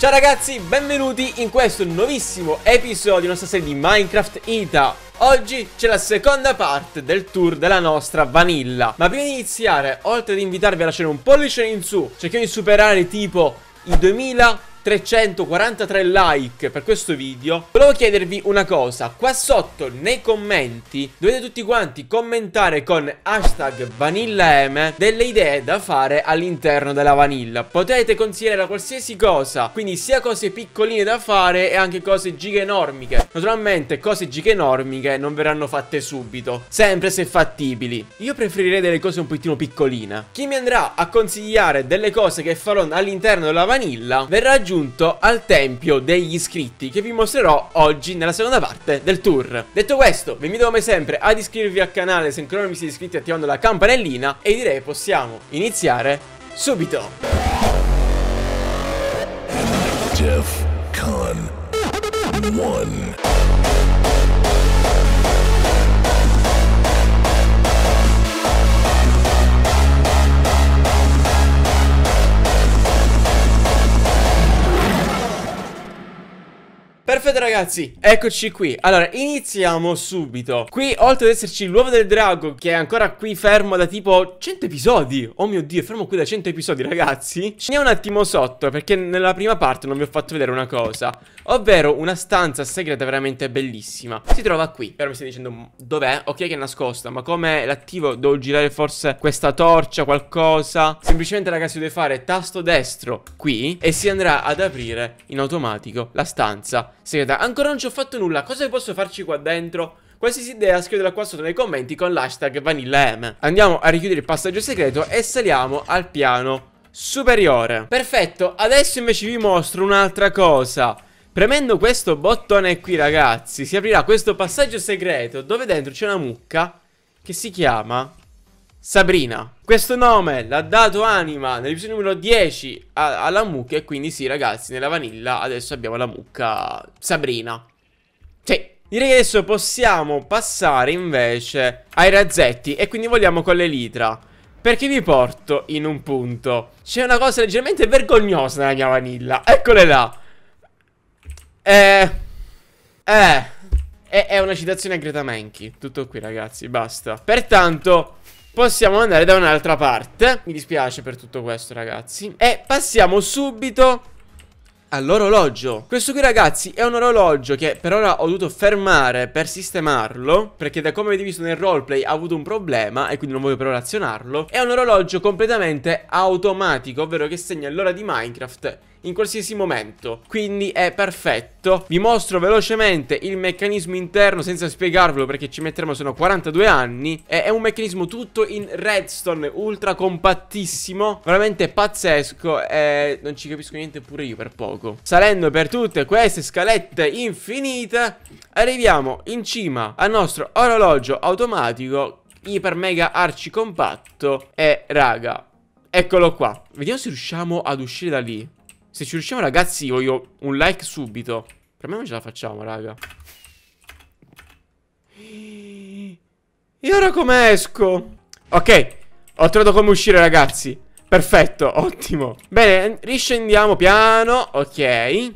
Ciao ragazzi, benvenuti in questo nuovissimo episodio della nostra serie di Minecraft Ita Oggi c'è la seconda parte del tour della nostra vanilla Ma prima di iniziare, oltre ad invitarvi a lasciare un pollice in su Cerchiamo di superare tipo i 2000 343 like per questo video Volevo chiedervi una cosa Qua sotto nei commenti Dovete tutti quanti commentare con hashtag VanillaM Delle idee da fare all'interno della vanilla Potete consigliare qualsiasi cosa Quindi sia cose piccoline da fare E anche cose giganormiche Naturalmente cose giganormiche non verranno fatte subito Sempre se fattibili Io preferirei delle cose un pochino piccoline Chi mi andrà a consigliare delle cose che farò all'interno della vanilla Verrà giù giunto al tempio degli iscritti che vi mostrerò oggi nella seconda parte del tour. Detto questo, vi invito come sempre ad iscrivervi al canale se ancora non vi siete iscritti attivando la campanellina e direi possiamo iniziare subito. Def Con 1 Perfetto ragazzi, eccoci qui Allora, iniziamo subito Qui, oltre ad esserci l'uovo del drago Che è ancora qui fermo da tipo 100 episodi Oh mio Dio, è fermo qui da 100 episodi ragazzi Ci andiamo un attimo sotto Perché nella prima parte non vi ho fatto vedere una cosa Ovvero una stanza segreta veramente bellissima Si trova qui Però mi stai dicendo dov'è? Ok che è nascosta Ma come l'attivo? Devo girare forse questa torcia, qualcosa Semplicemente ragazzi deve fare tasto destro qui E si andrà ad aprire in automatico la stanza segreta seta Ancora non ci ho fatto nulla Cosa posso farci qua dentro? Qualsiasi idea scrivetela qua sotto nei commenti con l'hashtag VanillaM Andiamo a richiudere il passaggio segreto e saliamo al piano superiore Perfetto, adesso invece vi mostro un'altra cosa Premendo questo bottone qui ragazzi si aprirà questo passaggio segreto dove dentro c'è una mucca che si chiama Sabrina. Questo nome l'ha dato Anima nell'episodio numero 10 a, alla mucca e quindi sì ragazzi, nella vanilla adesso abbiamo la mucca Sabrina. Sì. Direi che adesso possiamo passare invece ai razzetti e quindi vogliamo con l'elitra. Perché vi porto in un punto. C'è una cosa leggermente vergognosa nella mia vanilla. Eccole là. Eh... Eh... È una citazione a Greta Menchi. Tutto qui ragazzi, basta. Pertanto possiamo andare da un'altra parte Mi dispiace per tutto questo ragazzi E passiamo subito all'orologio Questo qui ragazzi è un orologio che per ora ho dovuto fermare per sistemarlo Perché da come avete visto nel roleplay ha avuto un problema e quindi non voglio però azionarlo È un orologio completamente automatico ovvero che segna l'ora di Minecraft in qualsiasi momento Quindi è perfetto Vi mostro velocemente il meccanismo interno senza spiegarvelo perché ci metteremo sono 42 anni È un meccanismo tutto in redstone, ultra compattissimo Veramente pazzesco e non ci capisco niente pure io per poco Salendo per tutte queste scalette infinite Arriviamo in cima al nostro orologio automatico Iper mega arci compatto E raga Eccolo qua Vediamo se riusciamo ad uscire da lì se ci riusciamo ragazzi voglio un like subito Per me non ce la facciamo raga E ora come esco? Ok Ho trovato come uscire ragazzi Perfetto, ottimo Bene, riscendiamo piano Ok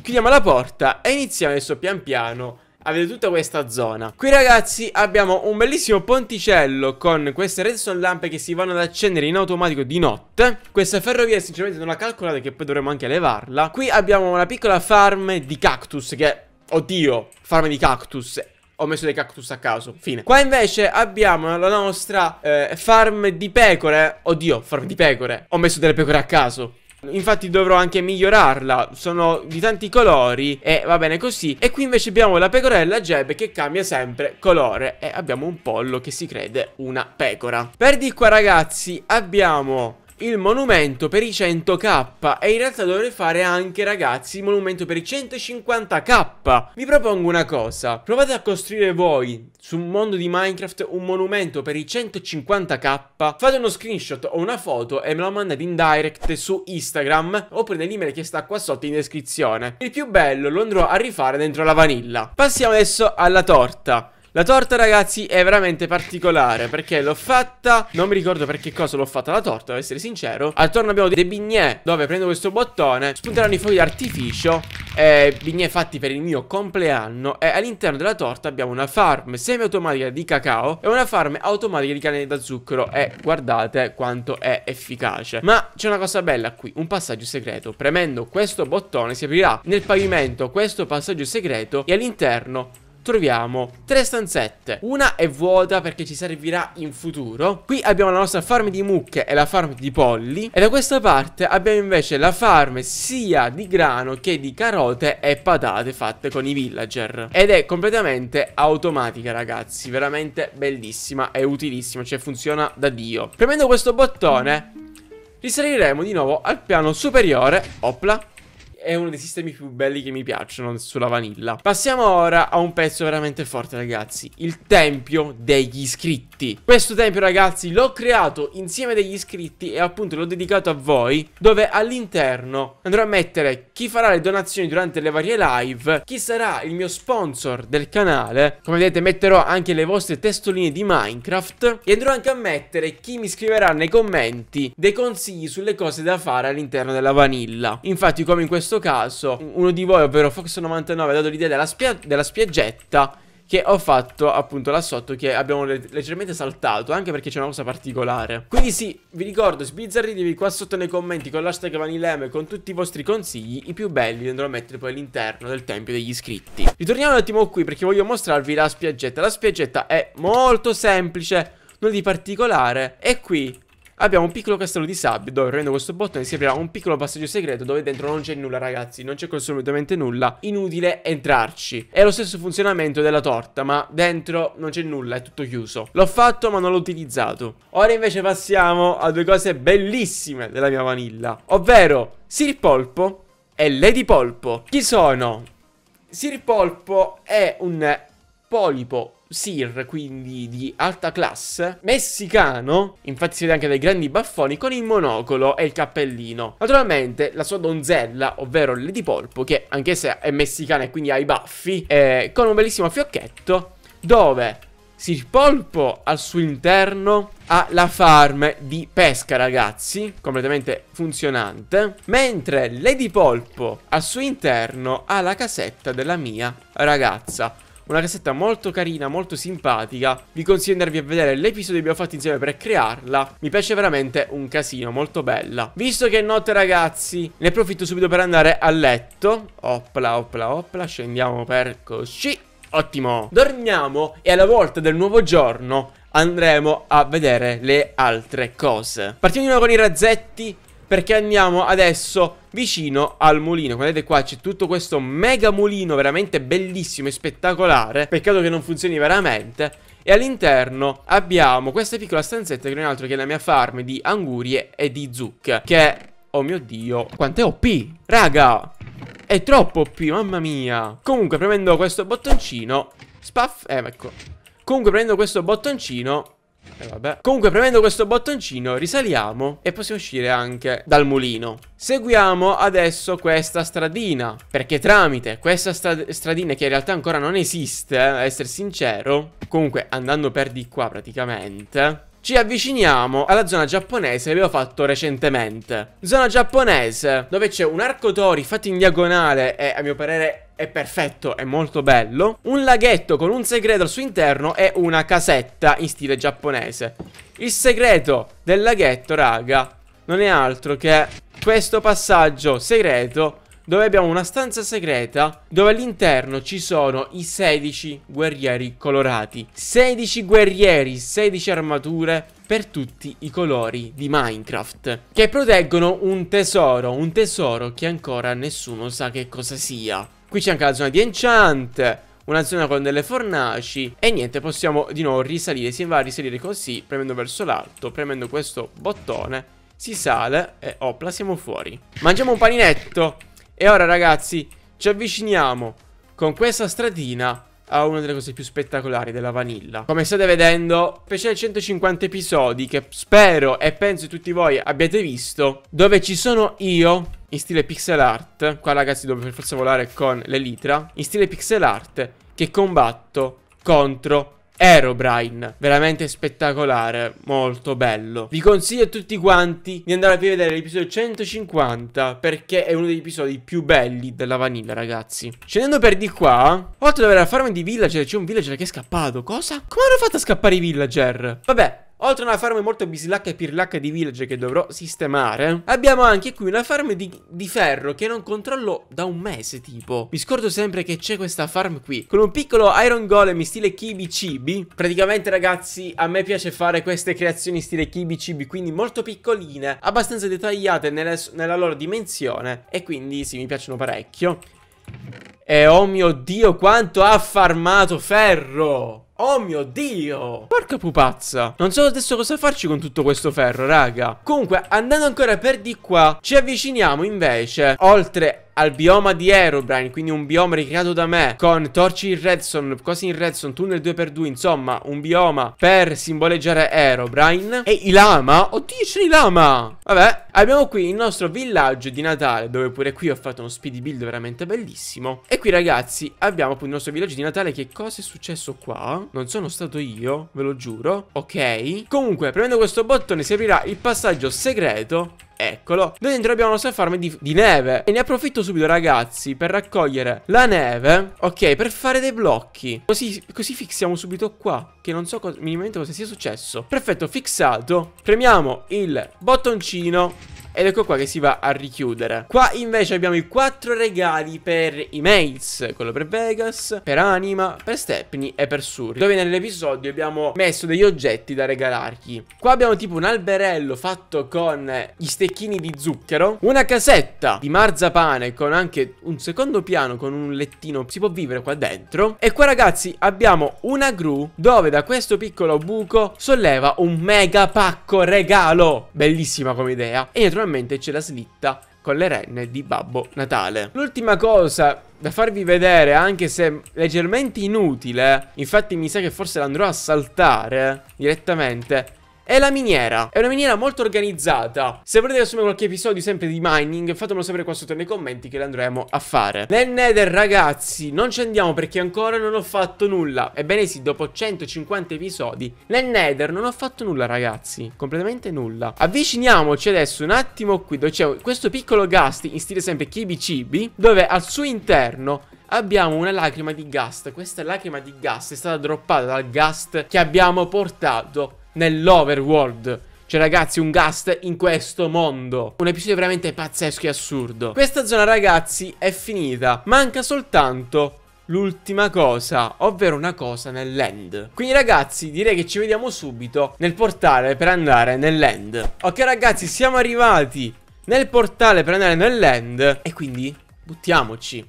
Chiudiamo la porta e iniziamo adesso pian piano Avete tutta questa zona Qui ragazzi abbiamo un bellissimo ponticello Con queste redstone lampe che si vanno ad accendere in automatico di notte Questa ferrovia sinceramente non la calcolate che poi dovremmo anche levarla Qui abbiamo una piccola farm di cactus che... Oddio, farm di cactus ho messo dei cactus a caso, fine Qua invece abbiamo la nostra eh, farm di pecore Oddio, farm di pecore Ho messo delle pecore a caso Infatti dovrò anche migliorarla Sono di tanti colori E va bene così E qui invece abbiamo la pecorella Jeb che cambia sempre colore E abbiamo un pollo che si crede una pecora Per di qua ragazzi abbiamo il monumento per i 100k e in realtà dovrei fare anche ragazzi il monumento per i 150k vi propongo una cosa provate a costruire voi su un mondo di minecraft un monumento per i 150k fate uno screenshot o una foto e me la mandate in direct su instagram oppure nell'email che sta qua sotto in descrizione il più bello lo andrò a rifare dentro la vanilla passiamo adesso alla torta la torta ragazzi è veramente particolare Perché l'ho fatta Non mi ricordo per che cosa l'ho fatta la torta ad essere sincero Attorno abbiamo dei bignè Dove prendo questo bottone Spunteranno i fuochi d'artificio eh, Bignè fatti per il mio compleanno E all'interno della torta abbiamo una farm semi-automatica di cacao E una farm automatica di canne da zucchero E guardate quanto è efficace Ma c'è una cosa bella qui Un passaggio segreto Premendo questo bottone si aprirà nel pavimento questo passaggio segreto E all'interno troviamo tre stanzette. Una è vuota perché ci servirà in futuro. Qui abbiamo la nostra farm di mucche e la farm di polli. E da questa parte abbiamo invece la farm sia di grano che di carote e patate fatte con i villager. Ed è completamente automatica ragazzi, veramente bellissima e utilissima, cioè funziona da dio. Premendo questo bottone risaliremo di nuovo al piano superiore, opla, è uno dei sistemi più belli che mi piacciono sulla vanilla. Passiamo ora a un pezzo veramente forte, ragazzi. Il tempio degli iscritti. Questo tempio, ragazzi, l'ho creato insieme agli iscritti e appunto l'ho dedicato a voi, dove all'interno andrò a mettere chi farà le donazioni durante le varie live, chi sarà il mio sponsor del canale. Come vedete, metterò anche le vostre testoline di Minecraft e andrò anche a mettere chi mi scriverà nei commenti dei consigli sulle cose da fare all'interno della vanilla. Infatti, come in questo questo caso uno di voi, ovvero Fox99, ha dato l'idea della, spia della spiaggetta che ho fatto appunto là sotto che abbiamo le leggermente saltato anche perché c'è una cosa particolare quindi sì vi ricordo sbizzarritevi qua sotto nei commenti con l'hashtag vanilem e con tutti i vostri consigli i più belli li andrò a mettere poi all'interno del tempio degli iscritti ritorniamo un attimo qui perché voglio mostrarvi la spiaggetta la spiaggetta è molto semplice nulla di particolare e qui Abbiamo un piccolo castello di sabbia dove prendo questo bottone si aprirà un piccolo passaggio segreto dove dentro non c'è nulla ragazzi, non c'è assolutamente nulla, inutile entrarci. È lo stesso funzionamento della torta ma dentro non c'è nulla, è tutto chiuso. L'ho fatto ma non l'ho utilizzato. Ora invece passiamo a due cose bellissime della mia vanilla, ovvero Sir Polpo e Lady Polpo. Chi sono? Sir Polpo è un polipo Sir, quindi di alta classe, messicano, infatti si vede anche dai grandi baffoni, con il monocolo e il cappellino. Naturalmente la sua donzella, ovvero Lady Polpo, che anche se è messicana e quindi ha i baffi, eh, con un bellissimo fiocchetto, dove Sir Polpo al suo interno ha la farm di pesca, ragazzi, completamente funzionante, mentre Lady Polpo al suo interno ha la casetta della mia ragazza una cassetta molto carina, molto simpatica. Vi consiglio di andarvi a vedere l'episodio che abbiamo fatto insieme per crearla. Mi piace veramente un casino, molto bella. Visto che è notte ragazzi, ne approfitto subito per andare a letto. Oppla, oppla, oppla, scendiamo per così. Ottimo, dormiamo e alla volta del nuovo giorno andremo a vedere le altre cose. Partiamo di nuovo con i razzetti perché andiamo adesso vicino al mulino Guardate qua c'è tutto questo mega mulino veramente bellissimo e spettacolare Peccato che non funzioni veramente e all'interno abbiamo questa piccola stanzetta che non è altro che la mia farm di angurie e di zucche Che, oh mio dio, quanto è OP Raga, è troppo OP, mamma mia Comunque premendo questo bottoncino Spaff, eh, ecco Comunque prendo questo bottoncino e eh, vabbè. Comunque premendo questo bottoncino risaliamo e possiamo uscire anche dal mulino. Seguiamo adesso questa stradina, perché tramite questa stra stradina che in realtà ancora non esiste, eh, a essere sincero, comunque andando per di qua praticamente, ci avviciniamo alla zona giapponese che abbiamo fatto recentemente. Zona giapponese, dove c'è un arco tori fatto in diagonale e a mio parere è perfetto, è molto bello Un laghetto con un segreto al suo interno e una casetta in stile giapponese Il segreto del laghetto, raga, non è altro che questo passaggio segreto dove abbiamo una stanza segreta dove all'interno ci sono i 16 guerrieri colorati. 16 guerrieri, 16 armature per tutti i colori di Minecraft che proteggono un tesoro, un tesoro che ancora nessuno sa che cosa sia. Qui c'è anche la zona di enchant una zona con delle fornaci e niente possiamo di nuovo risalire si va a risalire così premendo verso l'alto premendo questo bottone si sale e opla siamo fuori mangiamo un paninetto e ora ragazzi ci avviciniamo con questa stradina a una delle cose più spettacolari della vanilla come state vedendo speciale 150 episodi che spero e penso tutti voi abbiate visto dove ci sono io in stile pixel art, qua ragazzi devo per forza volare con l'elitra, in stile pixel art che combatto contro Aerobrine, veramente spettacolare, molto bello. Vi consiglio a tutti quanti di andare a rivedere l'episodio 150 perché è uno degli episodi più belli della vanilla, ragazzi. Scendendo per di qua, oltre ad avere la farm di villager, c'è un villager che è scappato. Cosa? Come hanno fatto a scappare i villager? Vabbè, Oltre a una farm molto bislacca e pirlacca di village che dovrò sistemare Abbiamo anche qui una farm di, di ferro che non controllo da un mese tipo Mi scordo sempre che c'è questa farm qui Con un piccolo iron golem in stile kibi cibi Praticamente ragazzi a me piace fare queste creazioni in stile kibi cibi Quindi molto piccoline, abbastanza dettagliate nelle, nella loro dimensione E quindi sì mi piacciono parecchio E oh mio dio quanto ha farmato ferro Oh mio dio Porca pupazza Non so adesso cosa farci con tutto questo ferro raga Comunque andando ancora per di qua Ci avviciniamo invece Oltre al bioma di Aerobrine, quindi un bioma ricreato da me, con torci in redstone, cose in redstone, tunnel 2x2, insomma, un bioma per simboleggiare Aerobrine. E i lama? Oddio, c'è i lama! Vabbè, abbiamo qui il nostro villaggio di Natale, dove pure qui ho fatto uno speedy build veramente bellissimo. E qui, ragazzi, abbiamo appunto il nostro villaggio di Natale, che cosa è successo qua? Non sono stato io, ve lo giuro. Ok. Comunque, premendo questo bottone si aprirà il passaggio segreto Eccolo Noi dentro abbiamo la nostra farm di, di neve E ne approfitto subito ragazzi per raccogliere la neve Ok per fare dei blocchi Così, così fixiamo subito qua che non so cosa, minimamente cosa sia successo. Perfetto, fixato. Premiamo il bottoncino ed ecco qua che si va a richiudere Qua invece abbiamo i quattro regali per i mails Quello per Vegas, per Anima, per Stepney e per Suri Dove nell'episodio abbiamo messo degli oggetti da regalargli Qua abbiamo tipo un alberello fatto con gli stecchini di zucchero Una casetta di marzapane con anche un secondo piano con un lettino Si può vivere qua dentro E qua ragazzi abbiamo una gru dove da questo piccolo buco solleva un mega pacco regalo. Bellissima come idea. E naturalmente c'è la slitta con le renne di Babbo Natale. L'ultima cosa da farvi vedere, anche se leggermente inutile, infatti mi sa che forse l'andrò a saltare direttamente, è la miniera. È una miniera molto organizzata. Se volete assumere qualche episodio sempre di mining, fatemelo sapere qua sotto nei commenti che lo andremo a fare. Nel nether, ragazzi, non ci andiamo perché ancora non ho fatto nulla. Ebbene sì, dopo 150 episodi, nel nether non ho fatto nulla, ragazzi. Completamente nulla. Avviciniamoci adesso un attimo qui, dove c'è questo piccolo gast in stile sempre chibi cibi, dove al suo interno abbiamo una lacrima di ghast. Questa lacrima di ghast è stata droppata dal ghast che abbiamo portato nell'overworld. Cioè ragazzi un gast in questo mondo Un episodio veramente pazzesco e assurdo Questa zona ragazzi è finita Manca soltanto l'ultima cosa, ovvero una cosa nell'end. Quindi ragazzi, direi che ci vediamo subito nel portale per andare nell'end. Ok ragazzi, siamo arrivati nel portale per andare nell'end e quindi buttiamoci.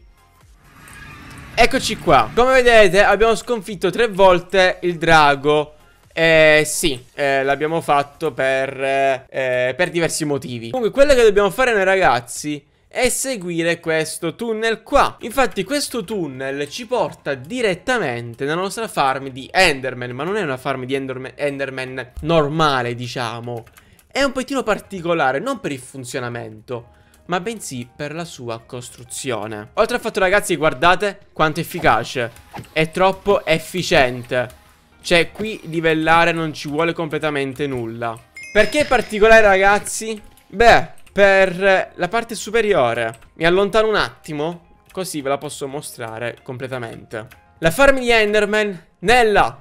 Eccoci qua. Come vedete abbiamo sconfitto tre volte il drago eh sì, eh, l'abbiamo fatto per, eh, eh, per diversi motivi. Comunque quello che dobbiamo fare noi ragazzi è seguire questo tunnel qua. Infatti questo tunnel ci porta direttamente nella nostra farm di Enderman, ma non è una farm di Enderman, Enderman normale diciamo. È un pochino particolare, non per il funzionamento, ma bensì per la sua costruzione. Oltre al fatto ragazzi guardate quanto efficace, è troppo efficiente. Cioè qui livellare non ci vuole completamente nulla Perché particolare ragazzi? Beh, per la parte superiore Mi allontano un attimo Così ve la posso mostrare completamente La farm di Enderman Nella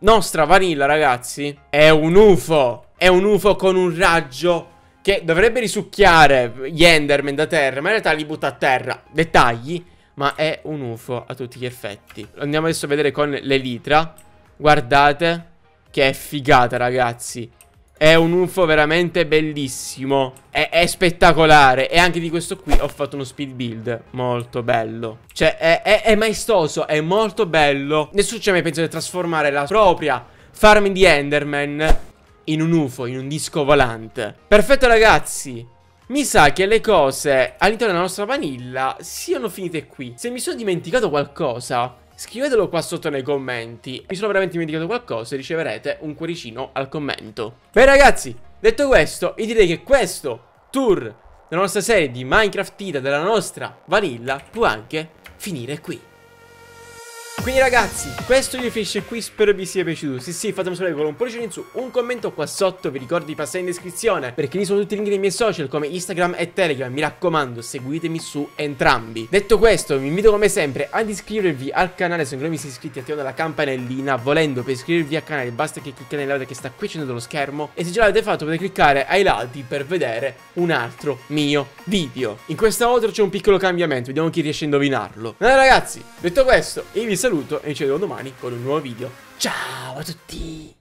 nostra vanilla ragazzi È un UFO È un UFO con un raggio Che dovrebbe risucchiare gli Enderman da terra Ma in realtà li butta a terra Dettagli ma è un UFO a tutti gli effetti Andiamo adesso a vedere con l'elitra Guardate che figata, ragazzi. È un UFO veramente bellissimo. È, è, spettacolare. E anche di questo qui ho fatto uno speed build. Molto bello. Cioè, è, è, è maestoso, è molto bello. Nessuno ci ha mai pensato di trasformare la propria farm di Enderman in un UFO, in un disco volante. Perfetto, ragazzi. Mi sa che le cose all'interno della nostra vanilla siano finite qui. Se mi sono dimenticato qualcosa, Scrivetelo qua sotto nei commenti. Mi sono veramente dimenticato qualcosa e riceverete un cuoricino al commento. Beh ragazzi, detto questo, io direi che questo tour della nostra serie di Minecraft Ita della nostra vanilla può anche finire qui. Quindi ragazzi, questo video finisce qui, spero vi sia piaciuto. Se sì, fatemi sapere con un pollice in su, un commento qua sotto, vi ricordo di passare in descrizione, perché lì sono tutti i link dei miei social come Instagram e Telegram. Mi raccomando, seguitemi su entrambi. Detto questo, vi invito come sempre ad iscrivervi al canale se non vi siete iscritti, attivando la campanellina. Volendo per iscrivervi al canale basta che cliccate nella nell'area che sta qui accendendo lo schermo e se già l'avete fatto potete cliccare ai lati per vedere un altro mio video. In questa volta c'è un piccolo cambiamento, vediamo chi riesce a indovinarlo. Allora ragazzi, detto questo, io vi saluto e ci vediamo domani con un nuovo video. Ciao a tutti!